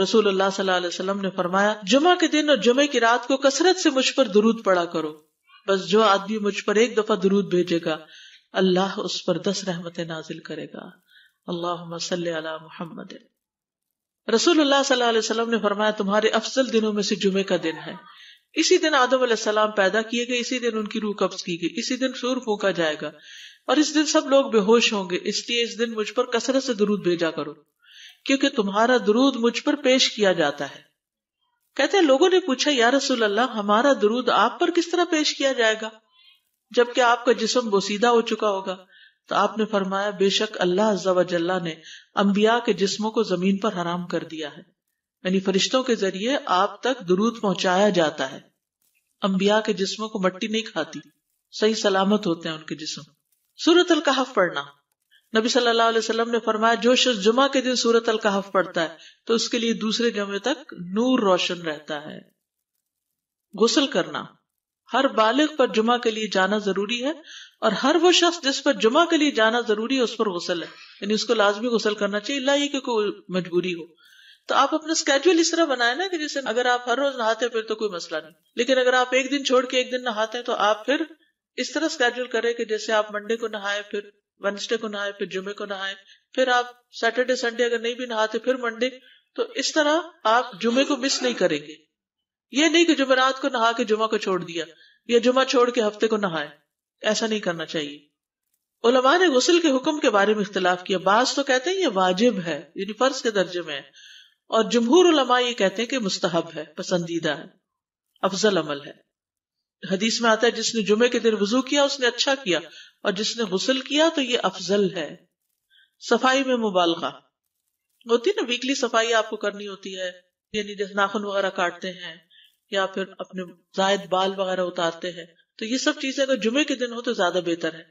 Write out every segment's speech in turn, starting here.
رسول اللہ صلی اللہ علیہ وسلم نے فرمایا جمعہ کے دن اور جمعے کی رات کو کثرت سے مجھ پر درود پڑا کرو بس جو آدمی مجھ پر ایک دفعہ درود بھیجے گا اللہ اس پر دس رحمت نازل کرے گا صلی محمد رسول اللہ صلی اللہ علیہ وسلم نے فرمایا تمہارے افضل دنوں میں سے جمعے کا دن ہے اسی دن آدم علیہ السلام پیدا کیے گئے اسی دن ان کی روح قبض کی گئی اسی دن سور پھونکا جائے گا اور اس دن سب لوگ بے ہوش ہوں گے اس لیے اس دن مجھ پر کثرت سے درود بھیجا کرو کیونکہ تمہارا درود مجھ پر پیش کیا جاتا ہے کہتے ہیں لوگوں نے پوچھا یا رسول اللہ ہمارا درود آپ پر کس طرح پیش کیا جائے گا جبکہ آپ کا جسم بوسیدہ ہو چکا ہوگا تو آپ نے فرمایا بے شک اللہ عز و نے انبیاء کے جسموں کو زمین پر حرام کر دیا ہے یعنی فرشتوں کے ذریعے آپ تک درود پہنچایا جاتا ہے انبیاء کے جسموں کو مٹی نہیں کھاتی صحیح سلامت ہوتے ہیں ان کے جسم سورت القحف پڑھنا نبی صلی اللہ علیہ وسلم نے فرمایا جو شخص جمعہ کے دن سورت القحف پڑتا ہے تو اس کے لیے دوسرے جمعے تک نور روشن رہتا ہے غسل کرنا ہر بالغ پر جمعہ کے لیے جانا ضروری ہے اور ہر وہ شخص جس پر جمعہ کے لیے جانا ضروری ہے اس پر غسل ہے یعنی اس کو لازمی غسل کرنا چاہیے اللہ یہ کہ کوئی مجبوری ہو تو آپ اپنا اسکیڈول اس طرح بنائے نا کہ جیسے اگر آپ ہر روز نہاتے پھر تو کوئی مسئلہ نہیں لیکن اگر آپ ایک دن چھوڑ کے ایک دن نہاتے ہیں تو آپ پھر اس طرح اسکیڈول کریں کہ جیسے آپ منڈے کو نہائے پھر وینسڈے کو نہائے پھر جمعے کو نہائے پھر پھر آپ سیٹرڈے سنڈے اگر نہیں بھی نہاتے منڈے تو اس طرح آپ جمعے کو مس نہیں کریں گے یہ نہیں کہ جمعرات کو نہا کے جمعہ کو چھوڑ دیا یا جمعہ چھوڑ کے ہفتے کو نہائے ایسا نہیں کرنا چاہیے علماء نے غسل کے حکم کے بارے میں اختلاف کیا بعض تو کہتے ہیں یہ واجب ہے یعنی فرض کے درجے میں ہے اور جمہور علماء یہ کہتے ہیں کہ مستحب ہے پسندیدہ ہے افضل عمل ہے حدیث میں آتا ہے جس نے جمعے کے دن وضو کیا اس نے اچھا کیا اور جس نے غسل کیا تو یہ افضل ہے صفائی میں مبالغہ ہوتی نا ویکلی صفائی آپ کو کرنی ہوتی ہے یعنی جیسے ناخن وغیرہ کاٹتے ہیں یا پھر اپنے زائد بال وغیرہ اتارتے ہیں تو یہ سب چیزیں اگر جمعے کے دن ہو تو زیادہ بہتر ہے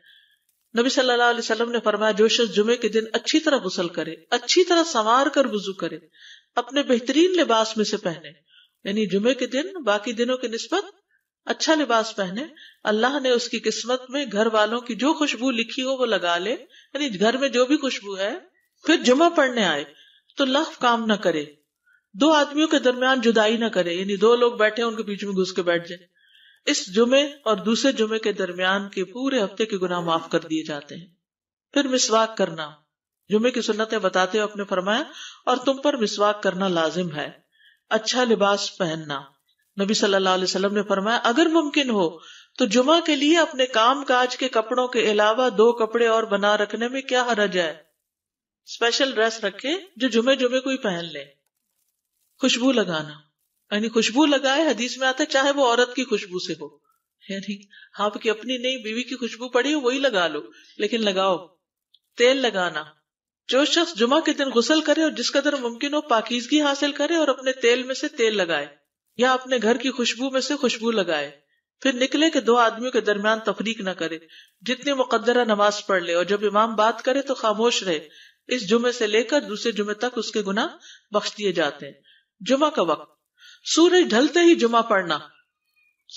نبی صلی اللہ علیہ وسلم نے فرمایا جو شخص جمعے کے دن اچھی طرح غسل کرے اچھی طرح سنوار کر وضو کرے اپنے بہترین لباس میں سے پہنے یعنی جمعے کے دن باقی دنوں کی نسبت اچھا لباس پہنے اللہ نے اس کی قسمت میں گھر والوں کی جو خوشبو لکھی ہو وہ لگا لے یعنی گھر میں جو بھی خوشبو ہے پھر جمعہ پڑھنے آئے تو لف کام نہ کرے دو آدمیوں کے درمیان جدائی نہ کرے یعنی دو لوگ بیٹھے ان کے بیچ میں گھس کے بیٹھ جائے اس جمعے اور دوسرے جمعے کے درمیان کے پورے ہفتے کے گناہ معاف کر دیے جاتے ہیں پھر مسواک کرنا جمعے کی سنتیں بتاتے ہو اپنے فرمایا اور تم پر مسواک کرنا لازم ہے اچھا لباس پہننا نبی صلی اللہ علیہ وسلم نے فرمایا اگر ممکن ہو تو جمعہ کے لیے اپنے کام کاج کے کپڑوں کے علاوہ دو کپڑے اور بنا رکھنے میں کیا حرج ہے اسپیشل ڈریس رکھے جو جمعے جمعے کو ہی پہن لے خوشبو لگانا یعنی خوشبو لگائے حدیث میں آتا ہے چاہے وہ عورت کی خوشبو سے ہو یعنی آپ کی اپنی نئی بیوی کی خوشبو پڑی وہی لگا لو لیکن لگاؤ تیل لگانا جو شخص جمعہ کے دن غسل کرے اور جس قدر ممکن ہو پاکیزگی حاصل کرے اور اپنے تیل میں سے تیل لگائے یا اپنے گھر کی خوشبو میں سے خوشبو لگائے پھر نکلے کہ دو آدمیوں کے درمیان تفریق نہ کرے جتنی مقدرہ نماز پڑھ لے اور جب امام بات کرے تو خاموش رہے اس جمعے سے لے کر دوسرے جمعے تک اس کے گنا بخش دیے جاتے ہیں جمعہ کا وقت سورج ڈھلتے ہی جمعہ پڑھنا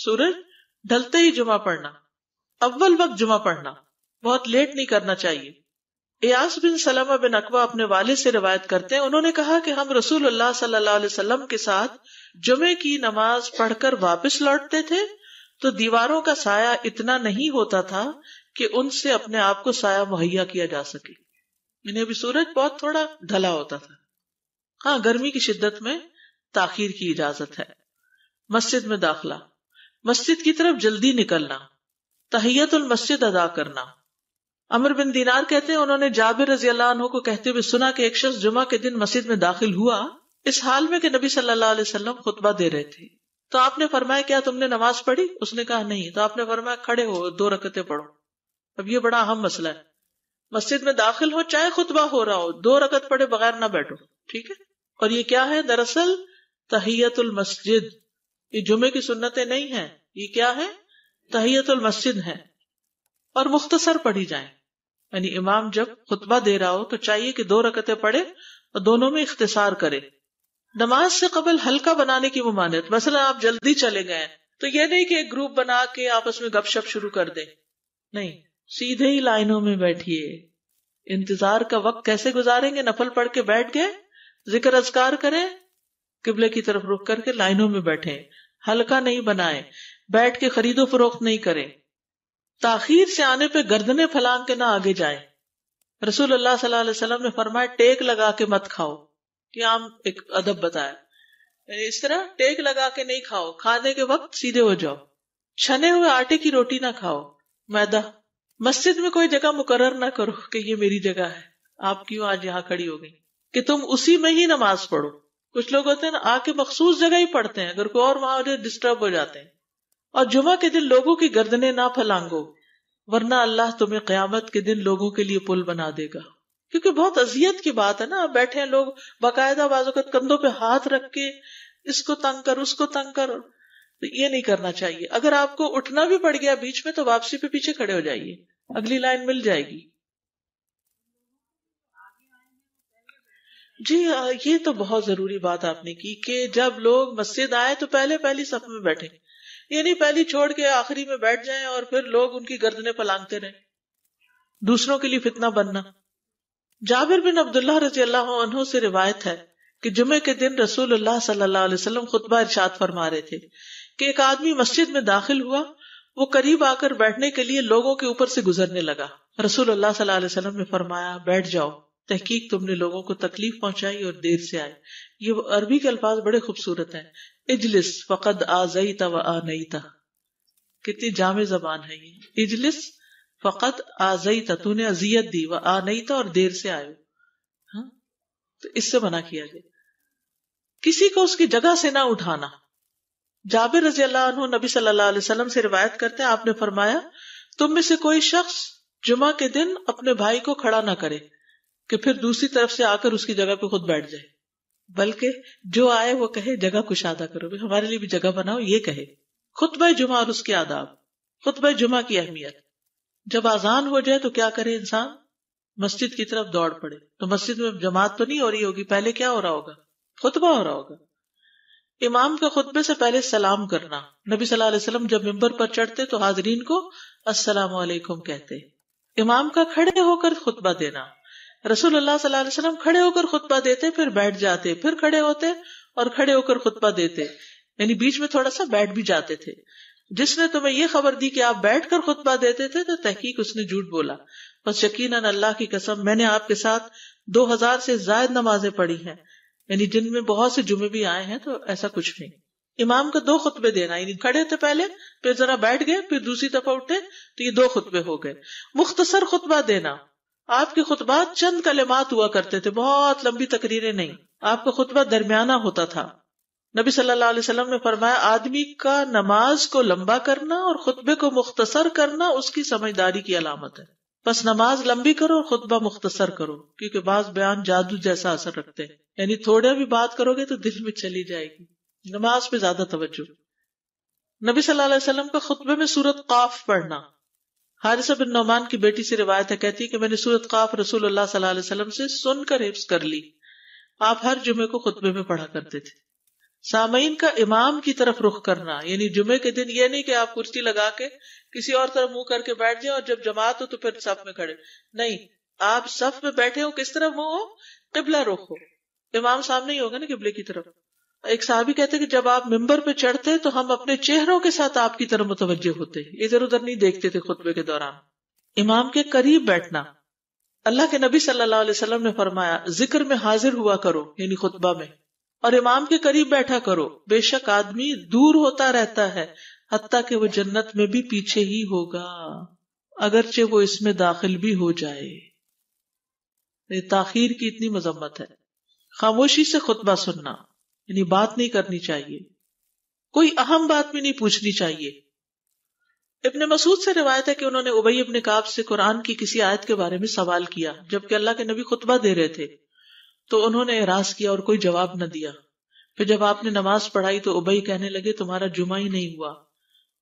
سورج ڈھلتے ہی جمعہ پڑھنا اول وقت جمعہ پڑھنا بہت لیٹ نہیں کرنا چاہیے ایاس بن سلم بن اقوا اپنے والد سے روایت کرتے ہیں انہوں نے کہا کہ ہم رسول اللہ صلی اللہ علیہ وسلم کے ساتھ جمعے کی نماز پڑھ کر واپس لوٹتے تھے تو دیواروں کا سایہ اتنا نہیں ہوتا تھا کہ ان سے اپنے آپ کو سایہ مہیا کیا جا سکے انہیں بھی سورج بہت تھوڑا ڈھلا ہوتا تھا ہاں گرمی کی شدت میں تاخیر کی اجازت ہے مسجد میں داخلہ مسجد کی طرف جلدی نکلنا تحیت المسد ادا کرنا امر بن دینار کہتے ہیں انہوں نے جاب رضی اللہ عنہ کو کہتے ہوئے سنا کہ ایک شخص جمعہ کے دن مسجد میں داخل ہوا اس حال میں کہ نبی صلی اللہ علیہ وسلم خطبہ دے رہے تھے تو آپ نے فرمایا کیا تم نے نماز پڑھی اس نے کہا نہیں تو آپ نے فرمایا کھڑے ہو دو رکتے پڑھو اب یہ بڑا اہم مسئلہ ہے مسجد میں داخل ہو چاہے خطبہ ہو رہا ہو دو رکت پڑھے بغیر نہ بیٹھو ٹھیک ہے اور یہ کیا ہے دراصل المسجد المسد جمعے کی سنتیں نہیں ہیں یہ کیا ہے تحیت المسد ہے اور مختصر پڑھی جائیں یعنی امام جب خطبہ دے رہا ہو تو چاہیے کہ دو رکتے پڑھے اور دونوں میں اختصار کرے نماز سے قبل ہلکا بنانے کی ممانعت مثلا آپ جلدی چلے گئے تو یہ نہیں کہ ایک گروپ بنا کے آپس میں گپ شپ شروع کر دیں نہیں سیدھے ہی لائنوں میں بیٹھیے انتظار کا وقت کیسے گزاریں گے نفل پڑھ کے بیٹھ گئے ذکر اذکار کریں قبلے کی طرف رک کر کے لائنوں میں بیٹھے ہلکا نہیں بنائے بیٹھ کے خرید و فروخت نہیں کریں تاخیر سے آنے پہ گردنے پھلان کے نہ آگے جائیں رسول اللہ صلی اللہ علیہ وسلم نے فرمایا ٹیک لگا کے مت کھاؤ ایک ادب بتایا یعنی اس طرح ٹیک لگا کے نہیں کھاؤ کھانے کے وقت سیدھے ہو جاؤ چھنے ہوئے آٹے کی روٹی نہ کھاؤ میدا مسجد میں کوئی جگہ مقرر نہ کرو کہ یہ میری جگہ ہے آپ کیوں آج یہاں کھڑی ہو گئی کہ تم اسی میں ہی نماز پڑھو کچھ لوگ ہوتے ہیں نا آ کے مخصوص جگہ ہی پڑھتے ہیں اگر کوئی اور وہاں ڈسٹرب ہو جاتے ہیں اور جمعہ کے دن لوگوں کی گردنے نہ پھلانگو ورنہ اللہ تمہیں قیامت کے دن لوگوں کے لیے پل بنا دے گا کیونکہ بہت اذیت کی بات ہے نا بیٹھے ہیں لوگ باقاعدہ کا کندھوں پہ ہاتھ رکھ کے اس کو تنگ کر اس کو تنگ کر تو یہ نہیں کرنا چاہیے اگر آپ کو اٹھنا بھی پڑ گیا بیچ میں تو واپسی پہ پیچھے کھڑے ہو جائیے اگلی لائن مل جائے گی جی یہ تو بہت ضروری بات آپ نے کی کہ جب لوگ مسجد آئے تو پہلے پہلی سب میں بیٹھے نہیں یعنی پہلی چھوڑ کے آخری میں بیٹھ جائیں اور پھر لوگ ان کی گردنے پلانگتے رہے دوسروں کے لیے فتنا بننا جابر بن عبد اللہ رضی اللہ عنہ سے روایت ہے کہ جمعے کے دن رسول اللہ صلی اللہ علیہ وسلم خطبہ ارشاد فرما رہے تھے کہ ایک آدمی مسجد میں داخل ہوا وہ قریب آ کر بیٹھنے کے لیے لوگوں کے اوپر سے گزرنے لگا رسول اللہ صلی اللہ علیہ وسلم نے فرمایا بیٹھ جاؤ تحقیق تم نے لوگوں کو تکلیف پہنچائی اور دیر سے آئے یہ عربی کے الفاظ بڑے خوبصورت ہیں اجلس فقد و کتنی جامع زبان ہے یہ اجلس فقط تو تو نے دی اور دیر سے آئے ہاں اس سے منع کیا گیا کسی کو اس کی جگہ سے نہ اٹھانا جاب رضی اللہ عنہ نبی صلی اللہ علیہ وسلم سے روایت کرتے ہیں آپ نے فرمایا تم میں سے کوئی شخص جمعہ کے دن اپنے بھائی کو کھڑا نہ کرے کہ پھر دوسری طرف سے آ کر اس کی جگہ پہ خود بیٹھ جائے بلکہ جو آئے وہ کہے جگہ بھی ہمارے لیے بھی جگہ بناؤ یہ کہے خطب جمعہ اور اس کے آداب جمعہ کی اہمیت جب آزان ہو جائے تو کیا کرے انسان مسجد کی طرف دوڑ پڑے تو مسجد میں جماعت تو نہیں ہو رہی ہوگی پہلے کیا ہو رہا ہوگا خطبہ ہو رہا ہوگا امام کے خطبے سے پہلے سلام کرنا نبی صلی اللہ علیہ وسلم جب ممبر پر چڑھتے تو حاضرین کو السلام علیکم کہتے امام کا کھڑے ہو کر خطبہ دینا رسول اللہ صلی اللہ علیہ وسلم کھڑے ہو کر خطبہ دیتے پھر بیٹھ جاتے پھر کھڑے ہوتے اور کھڑے ہو کر خطبہ دیتے یعنی بیچ میں تھوڑا سا بیٹھ بھی جاتے تھے جس نے تمہیں یہ خبر دی کہ آپ بیٹھ کر خطبہ دیتے تھے تو تحقیق اس نے جھوٹ بولا بس یقیناً اللہ کی قسم میں نے آپ کے ساتھ دو ہزار سے زائد نمازیں پڑھی ہیں یعنی جن میں بہت سے جمعے بھی آئے ہیں تو ایسا کچھ نہیں امام کو دو خطبے دینا یعنی کھڑے تھے پہلے پھر ذرا بیٹھ گئے پھر دوسری دفعہ اٹھے تو یہ دو خطبے ہو گئے مختصر خطبہ دینا آپ کے خطبات چند کلمات ہوا کرتے تھے بہت لمبی تقریریں نہیں آپ کا خطبہ درمیانہ ہوتا تھا نبی صلی اللہ علیہ وسلم نے فرمایا آدمی کا نماز کو لمبا کرنا اور خطبے کو مختصر کرنا اس کی سمجھداری کی علامت ہے بس نماز لمبی کرو اور خطبہ مختصر کرو کیونکہ بعض بیان جادو جیسا اثر رکھتے ہیں یعنی تھوڑے بھی بات کرو گے تو دل میں چلی جائے گی نماز پہ زیادہ توجہ نبی صلی اللہ علیہ وسلم کا خطبے میں سورت قاف پڑھنا حارث روایت ہے کہتی کہ میں نے سورت قاف رسول اللہ اللہ صلی علیہ وسلم سے سن کر حفظ کر لی آپ ہر جمعے کو خطبے میں پڑھا کرتے تھے سامعین کا امام کی طرف رخ کرنا یعنی جمعے کے دن یہ نہیں کہ آپ کرسی لگا کے کسی اور طرف منہ کر کے بیٹھ جائیں اور جب جماعت ہو تو پھر صف میں کھڑے نہیں آپ صف میں بیٹھے ہو کس طرح منہ ہو قبلہ رخ ہو امام سامنے ہی ہوگا نا قبلے کی طرف ایک صحابی کہتے کہ جب آپ ممبر پہ چڑھتے تو ہم اپنے چہروں کے ساتھ آپ کی طرح متوجہ ہوتے ادھر ادھر نہیں دیکھتے تھے خطبے کے دوران امام کے قریب بیٹھنا اللہ کے نبی صلی اللہ علیہ وسلم نے فرمایا ذکر میں حاضر ہوا کرو یعنی خطبہ میں اور امام کے قریب بیٹھا کرو بے شک آدمی دور ہوتا رہتا ہے حتیٰ کہ وہ جنت میں بھی پیچھے ہی ہوگا اگرچہ وہ اس میں داخل بھی ہو جائے تاخیر کی اتنی مذمت ہے خاموشی سے خطبہ سننا یعنی بات نہیں کرنی چاہیے کوئی اہم بات بھی نہیں پوچھنی چاہیے ابن مسعود سے روایت ہے کہ انہوں نے ابئی کاب سے قرآن کی کسی آیت کے بارے میں سوال کیا جبکہ اللہ کے نبی خطبہ دے رہے تھے تو انہوں نے اعراض کیا اور کوئی جواب نہ دیا پھر جب آپ نے نماز پڑھائی تو ابئی کہنے لگے تمہارا جمعہ ہی نہیں ہوا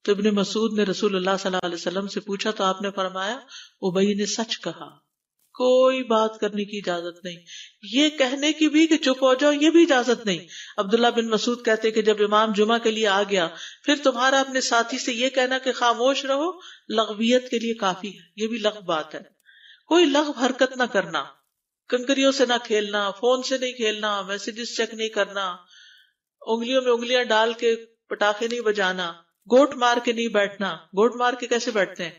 تو ابن مسعود نے رسول اللہ صلی اللہ علیہ وسلم سے پوچھا تو آپ نے فرمایا ابئی نے سچ کہا کوئی بات کرنے کی اجازت نہیں یہ کہنے کی بھی کہ چپ ہو جاؤ یہ بھی اجازت نہیں عبداللہ بن مسعود کہتے کہ جب امام جمعہ کے لیے آ گیا پھر تمہارا اپنے ساتھی سے یہ کہنا کہ خاموش رہو لغویت کے لیے کافی ہے یہ بھی لغ بات ہے کوئی لغ حرکت نہ کرنا کنکریوں سے نہ کھیلنا فون سے نہیں کھیلنا میسجز چیک نہیں کرنا انگلیوں میں انگلیاں ڈال کے پٹاخے نہیں بجانا گوٹ مار کے نہیں بیٹھنا گوٹ مار کے کیسے بیٹھتے ہیں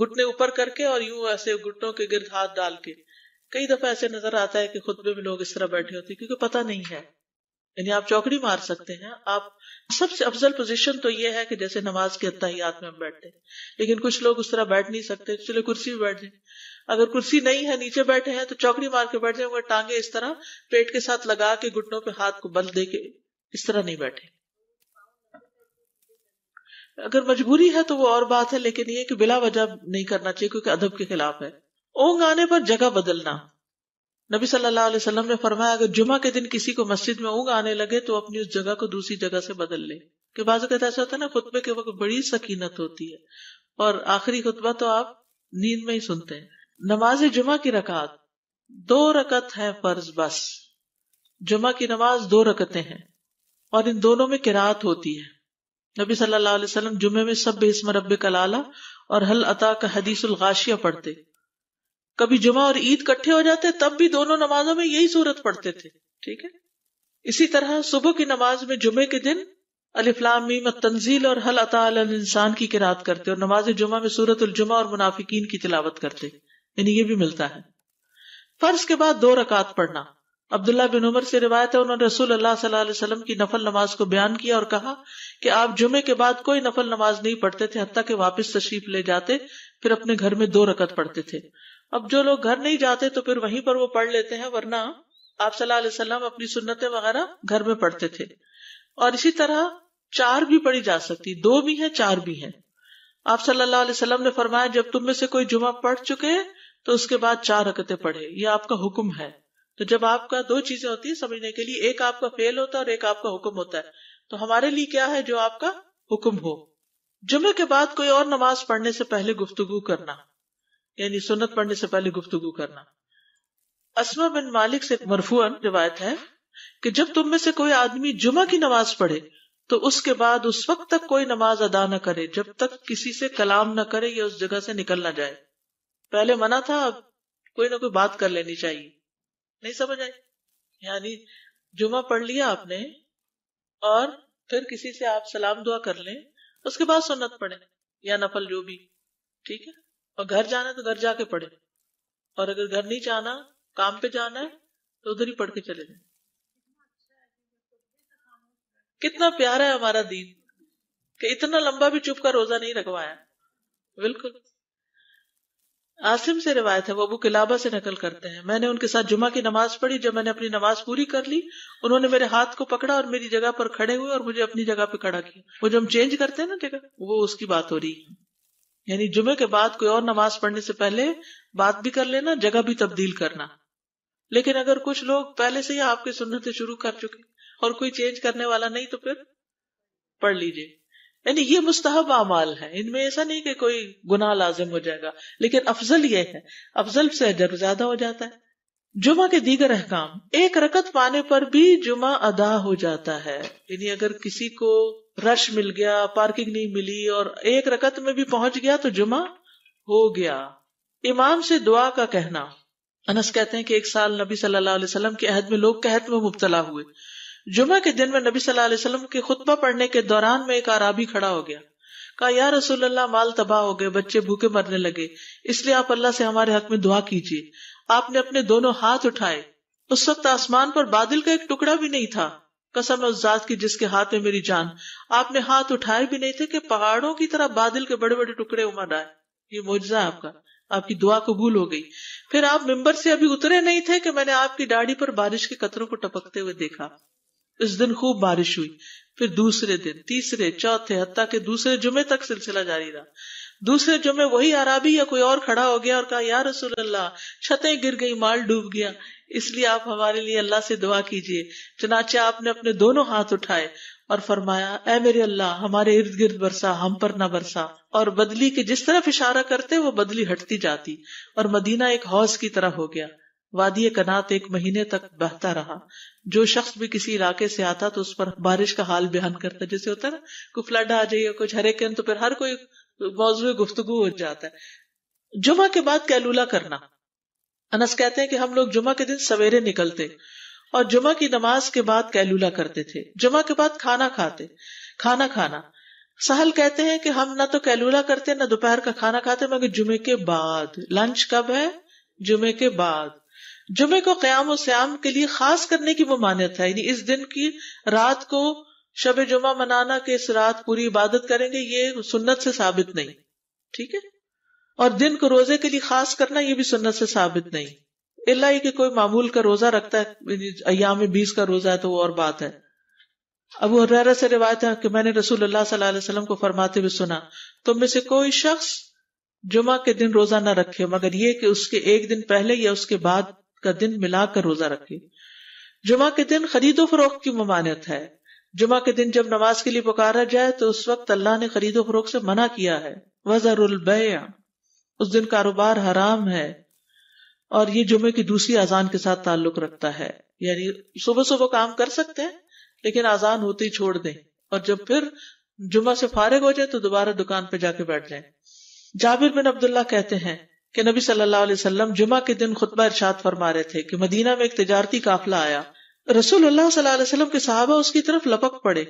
گھٹنے اوپر کر کے اور یوں ایسے گھٹنوں کے گرد ہاتھ ڈال کے کئی دفعہ ایسے نظر آتا ہے کہ خطبے میں لوگ اس طرح بیٹھے ہوتے ہیں کیونکہ پتا نہیں ہے یعنی آپ چوکڑی مار سکتے ہیں آپ سب سے افضل پوزیشن تو یہ ہے کہ جیسے نماز کے اتحیات میں ہم بیٹھتے ہیں لیکن کچھ لوگ اس طرح بیٹھ نہیں سکتے چلے کرسی بھی بیٹھ جائیں اگر کرسی نہیں ہے نیچے بیٹھے ہیں تو چوکڑی مار کے بیٹھ جائیں اگر ٹانگے اس طرح پیٹ کے ساتھ لگا کے گھٹنوں پہ ہاتھ کو بل دے کے اس طرح نہیں بیٹھے اگر مجبوری ہے تو وہ اور بات ہے لیکن یہ کہ بلا وجہ نہیں کرنا چاہیے کیونکہ ادب کے خلاف ہے اونگ آنے پر جگہ بدلنا نبی صلی اللہ علیہ وسلم نے فرمایا اگر جمعہ کے دن کسی کو مسجد میں اونگ آنے لگے تو اپنی اس جگہ کو دوسری جگہ سے بدل لے کہ بعض اوقات ایسا ہوتا ہے نا خطبے کے وقت بڑی سکینت ہوتی ہے اور آخری خطبہ تو آپ نیند میں ہی سنتے ہیں نماز جمعہ کی رکعت دو رکعت ہے فرض بس جمعہ کی نماز دو رکتیں ہیں اور ان دونوں میں کراط ہوتی ہے نبی صلی اللہ علیہ وسلم جمعے میں سب اسمرب رب کلالہ اور حل عطا کا حدیث الغاشیا پڑھتے کبھی جمعہ اور عید کٹھے ہو جاتے تب بھی دونوں نمازوں میں یہی صورت پڑھتے تھے ٹھیک ہے اسی طرح صبح کی نماز میں جمعے کے دن الفلام مت تنزیل اور حل عطا عسان کی کراط کرتے اور نماز جمعہ میں صورت الجمہ اور منافقین کی تلاوت کرتے یعنی یہ بھی ملتا ہے فرض کے بعد دو رکعت پڑھنا عبداللہ بن عمر سے روایت ہے انہوں نے رسول اللہ صلی اللہ علیہ وسلم کی نفل نماز کو بیان کیا اور کہا کہ آپ جمعے کے بعد کوئی نفل نماز نہیں پڑھتے تھے حتیٰ کہ واپس تشریف لے جاتے پھر اپنے گھر میں دو رکعت پڑھتے تھے اب جو لوگ گھر نہیں جاتے تو پھر وہیں پر وہ پڑھ لیتے ہیں ورنہ آپ صلی اللہ علیہ وسلم اپنی سنتیں وغیرہ گھر میں پڑھتے تھے اور اسی طرح چار بھی پڑھی جا سکتی دو بھی ہیں چار بھی ہیں آپ صلی اللہ علیہ وسلم نے فرمایا جب تم میں سے کوئی جمعہ پڑھ چکے تو اس کے بعد چار رکتیں پڑھے یہ آپ کا حکم ہے تو جب آپ کا دو چیزیں ہوتی ہیں سمجھنے کے لیے ایک آپ کا فیل ہوتا ہے اور ایک آپ کا حکم ہوتا ہے تو ہمارے لیے کیا ہے جو آپ کا حکم ہو جمعہ کے بعد کوئی اور نماز پڑھنے سے پہلے گفتگو کرنا یعنی سنت پڑھنے سے پہلے گفتگو کرنا اسما بن مالک سے مرفوع روایت ہے کہ جب تم میں سے کوئی آدمی جمعہ کی نماز پڑھے تو اس کے بعد اس وقت تک کوئی نماز ادا نہ کرے جب تک کسی سے کلام نہ کرے یا اس جگہ سے نکل نہ جائے پہلے منع تھا اب کوئی نہ کوئی بات کر لینی چاہیے نہیں سمجھ آئی یعنی جمعہ پڑھ لیا آپ نے اور پھر کسی سے آپ سلام دعا کر لیں اس کے بعد سنت پڑھیں یا نفل جو بھی ٹھیک ہے اور گھر گھر جانا تو جا کے پڑھیں اور اگر گھر نہیں جانا کام پہ جانا ہے تو ادھر ہی پڑھ کے چلے جائیں کتنا پیارا ہے ہمارا دین کہ اتنا لمبا بھی چپ کا روزہ نہیں رکھوایا بالکل سے روایت ہے وہ ابو کلابہ سے نقل کرتے ہیں میں نے ان کے ساتھ جمعہ کی نماز پڑھی جب میں نے اپنی نماز پوری کر لی انہوں نے میرے ہاتھ کو پکڑا اور میری جگہ پر کھڑے ہوئے اور مجھے اپنی جگہ پہ کھڑا کیا وہ جو ہم چینج کرتے ہیں نا جگہ وہ اس کی بات ہو رہی ہے یعنی جمعے کے بعد کوئی اور نماز پڑھنے سے پہلے بات بھی کر لینا جگہ بھی تبدیل کرنا لیکن اگر کچھ لوگ پہلے سے ہی آپ کی سنتیں شروع کر چکے اور کوئی چینج کرنے والا نہیں تو پھر پڑھ لیجیے یعنی یہ مستحب اعمال ہے ان میں ایسا نہیں کہ کوئی گنا لازم ہو جائے گا لیکن افضل یہ ہے افضل سے اجر زیادہ ہو جاتا ہے جمعہ کے دیگر احکام ایک رکت پانے پر بھی جمعہ ادا ہو جاتا ہے یعنی اگر کسی کو رش مل گیا پارکنگ نہیں ملی اور ایک رکت میں بھی پہنچ گیا تو جمعہ ہو گیا امام سے دعا کا کہنا انس کہتے ہیں کہ ایک سال نبی صلی اللہ علیہ وسلم کے عہد میں لوگ قحط میں مبتلا ہوئے جمعہ کے دن میں نبی صلی اللہ علیہ وسلم کے خطبہ پڑھنے کے دوران میں ایک آرابی ہو گیا کہا یا رسول اللہ مال تباہ ہو گئے بچے بھوکے مرنے لگے اس لیے آپ اللہ سے ہمارے حق میں دعا کیجیے آپ نے اپنے دونوں ہاتھ اٹھائے اس وقت آسمان پر بادل کا ایک ٹکڑا بھی نہیں تھا قسم اس ذات کی جس کے ہاتھ میں میری جان آپ نے ہاتھ اٹھائے بھی نہیں تھے کہ پہاڑوں کی طرح بادل کے بڑے بڑے ٹکڑے امر آئے یہ موجا آپ کا آپ کی دعا قبول ہو گئی پھر آپ ممبر سے ابھی اترے نہیں تھے کہ میں نے آپ کی ڈاڑی پر بارش کے قطروں کو ٹپکتے ہوئے دیکھا اس دن خوب بارش ہوئی پھر دوسرے دن تیسرے چوتھے حتیٰ دوسرے جمعے تک سلسلہ جاری رہا دوسرے جمعے وہی آرابی یا کوئی اور کھڑا ہو گیا اور کہا یا رسول اللہ چھتیں گر گئی مال ڈوب گیا اس لیے آپ ہمارے لیے اللہ سے دعا کیجیے چنانچہ آپ نے اپنے دونوں ہاتھ اٹھائے اور فرمایا اے میرے اللہ ہمارے ارد گرد برسا ہم پر نہ برسا اور بدلی کے جس طرف اشارہ کرتے وہ بدلی ہٹتی جاتی اور مدینہ ایک حوض کی طرح ہو گیا وادی کنات ایک مہینے تک بہتا رہا جو شخص بھی کسی علاقے سے آتا تو اس پر بارش کا حال بیان کرتا جیسے ہوتا ہے نا کوئی فلڈ آ جائیے کچھ ہرے تو پھر ہر کوئی موضوع گفتگو ہو جاتا ہے جمعہ کے بعد کیلولہ کرنا انس کہتے ہیں کہ ہم لوگ جمعہ کے دن سویرے نکلتے اور جمعہ کی نماز کے بعد کیلولہ کرتے تھے جمعہ کے بعد کھانا کھاتے کھانا کھانا سہل کہتے ہیں کہ ہم نہ تو کیلولہ کرتے نہ دوپہر کا کھانا کھاتے مگر جمعے کے بعد لنچ کب ہے جمعے کے بعد جمعے کو قیام و سیام کے لیے خاص کرنے کی وہ یعنی اس دن کی رات کو شب جمعہ منانا کہ اس رات پوری عبادت کریں گے یہ سنت سے ثابت نہیں ٹھیک ہے اور دن کو روزے کے لیے خاص کرنا یہ بھی سنت سے ثابت نہیں اللہ کہ کوئی معمول کا روزہ رکھتا ہے یعنی ایام بیس کا روزہ ہے تو وہ اور بات ہے ابو حرارہ سے روایت ہے کہ میں نے رسول اللہ صلی اللہ علیہ وسلم کو فرماتے ہوئے سنا تم میں سے کوئی شخص جمعہ کے دن روزہ نہ رکھے مگر یہ کہ اس کے ایک دن پہلے یا اس کے بعد کا دن ملا کر روزہ رکھے جمعہ کے دن خرید و فروخت کی ممانعت ہے جمعہ کے دن جب نماز کے لیے پکارا جائے تو اس وقت اللہ نے خرید و فروخت سے منع کیا ہے وزر اس دن کاروبار حرام ہے اور یہ جمعے کی دوسری آزان کے ساتھ تعلق رکھتا ہے یعنی صبح صبح کام کر سکتے ہیں لیکن آزان ہوتے ہی چھوڑ دیں اور جب پھر جمعہ سے فارغ ہو جائے تو دوبارہ دکان پہ جا کے بیٹھ جائیں جابر بن عبداللہ کہتے ہیں کہ نبی صلی اللہ علیہ وسلم جمعہ کے دن خطبہ ارشاد فرما رہے تھے کہ مدینہ میں ایک تجارتی قافلہ آیا رسول اللہ صلی اللہ علیہ وسلم کے صحابہ اس کی طرف لپک پڑے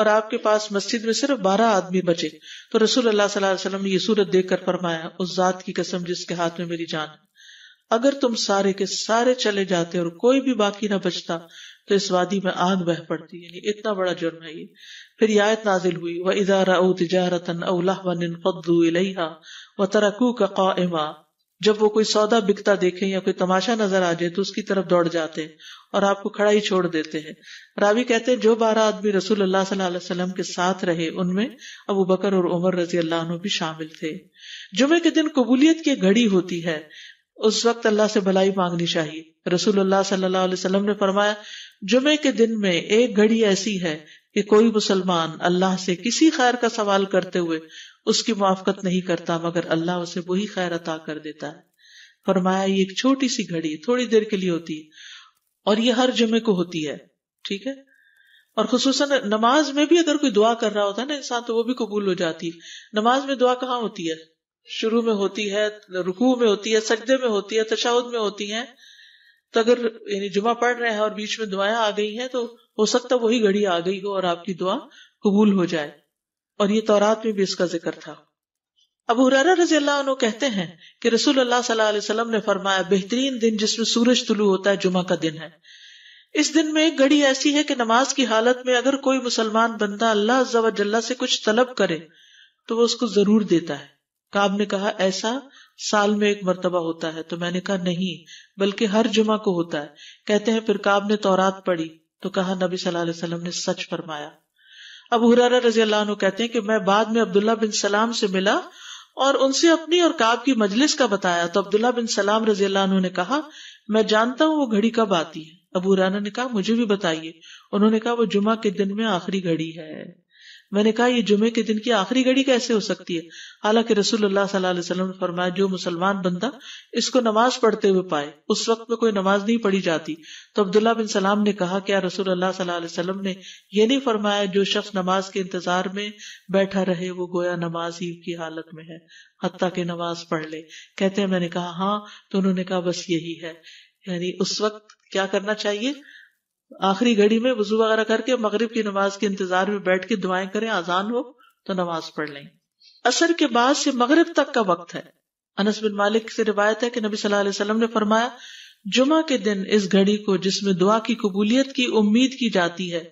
اور آپ کے پاس مسجد میں صرف بارہ آدمی بچے تو رسول اللہ صلی اللہ علیہ وسلم نے یہ صورت دیکھ کر فرمایا اس ذات کی قسم جس کے ہاتھ میں میری جان اگر تم سارے کے سارے چلے جاتے اور کوئی بھی باقی نہ بچتا تو اس وادی میں آگ بہ پڑتی یعنی اتنا بڑا جرم ہے یہ پھر یہ آیت نازل ہوئی وہ ادارہ او تجارت اولا فدو الحا و ترکو کا قا جب وہ کوئی سودا بکتا دیکھے یا کوئی تماشا نظر آ جائے تو اس کی طرف دوڑ جاتے ہیں ہیں ہیں اور آپ کو کھڑا ہی چھوڑ دیتے راوی کہتے جو بارہ آدمی رسول اللہ صلی اللہ علیہ وسلم کے ساتھ رہے ان میں ابو بکر اور عمر رضی اللہ عنہ بھی شامل تھے جمعے کے دن قبولیت کی گھڑی ہوتی ہے اس وقت اللہ سے بلائی مانگنی چاہیے رسول اللہ صلی اللہ علیہ وسلم نے فرمایا جمعے کے دن میں ایک گھڑی ایسی ہے کہ کوئی مسلمان اللہ سے کسی خیر کا سوال کرتے ہوئے اس کی موافقت نہیں کرتا مگر اللہ اسے وہی خیر عطا کر دیتا ہے فرمایا یہ ایک چھوٹی سی گھڑی تھوڑی دیر کے لیے ہوتی ہے اور یہ ہر جمعے کو ہوتی ہے ٹھیک ہے اور خصوصاً نماز میں بھی اگر کوئی دعا کر رہا ہوتا ہے نا انسان تو وہ بھی قبول ہو جاتی ہے نماز میں دعا کہاں ہوتی ہے شروع میں ہوتی ہے رکوع میں ہوتی ہے سجدے میں ہوتی ہے تشاود میں ہوتی ہیں تو اگر یعنی جمعہ پڑھ رہے ہیں اور بیچ میں دعائیں آ گئی ہیں تو ہو سکتا وہی گھڑی آ گئی ہو اور آپ کی دعا قبول ہو جائے اور یہ تورات میں بھی اس کا ذکر تھا اب اللہ عنہ کہتے ہیں کہ رسول اللہ صلی اللہ علیہ وسلم نے فرمایا بہترین دن دن دن جس میں میں سورج طلوع ہوتا ہے ہے جمعہ کا اس ایک گھڑی ایسی ہے کہ نماز کی حالت میں اگر کوئی مسلمان بندہ اللہ عز و جل سے کچھ طلب کرے تو وہ اس کو ضرور دیتا ہے کاب نے کہا ایسا سال میں ایک مرتبہ ہوتا ہے تو میں نے کہا نہیں بلکہ ہر جمعہ کو ہوتا ہے کہتے ہیں پھر کاب نے تورات پڑی تو کہا نبی صلی اللہ علیہ وسلم نے سچ فرمایا اب ہرارا رضی اللہ عنہ کہتے ہیں کہ میں بعد میں عبداللہ بن سلام سے ملا اور ان سے اپنی اور کاب کی مجلس کا بتایا تو عبداللہ بن سلام رضی اللہ عنہ نے کہا میں جانتا ہوں وہ گھڑی کب آتی ہے ابو ہرانا نے کہا مجھے بھی بتائیے انہوں نے کہا وہ جمعہ کے دن میں آخری گھڑی ہے میں نے کہا یہ جمعے کے دن کی آخری گھڑی کیسے ہو سکتی ہے حالانکہ رسول اللہ صلی اللہ علیہ وسلم نے فرمایا جو مسلمان بندہ اس کو نماز پڑھتے ہوئے پائے اس وقت میں کوئی نماز نہیں پڑھی جاتی تو عبداللہ بن سلام نے کہا کیا کہ رسول اللہ صلی اللہ علیہ وسلم نے یہ نہیں فرمایا جو شخص نماز کے انتظار میں بیٹھا رہے وہ گویا نماز ہی کی حالت میں ہے حتیٰ کہ نماز پڑھ لے کہتے ہیں میں نے کہا ہاں تو انہوں نے کہا بس یہی ہے یعنی اس وقت کیا کرنا چاہیے آخری گھڑی میں وضو وغیرہ کر کے مغرب کی نماز کے انتظار میں بیٹھ کے دعائیں کریں آزان ہو تو نماز پڑھ لیں اثر کے بعد سے مغرب تک کا وقت ہے انس بن مالک سے روایت ہے کہ نبی صلی اللہ علیہ وسلم نے فرمایا جمعہ کے دن اس گھڑی کو جس میں دعا کی قبولیت کی امید کی جاتی ہے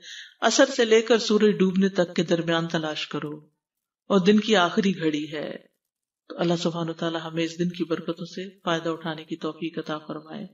اثر سے لے کر سورج ڈوبنے تک کے درمیان تلاش کرو اور دن کی آخری گھڑی ہے تو اللہ سبحانہ ہمیں اس دن کی برکتوں سے فائدہ اٹھانے کی توفیق عطا فرمائے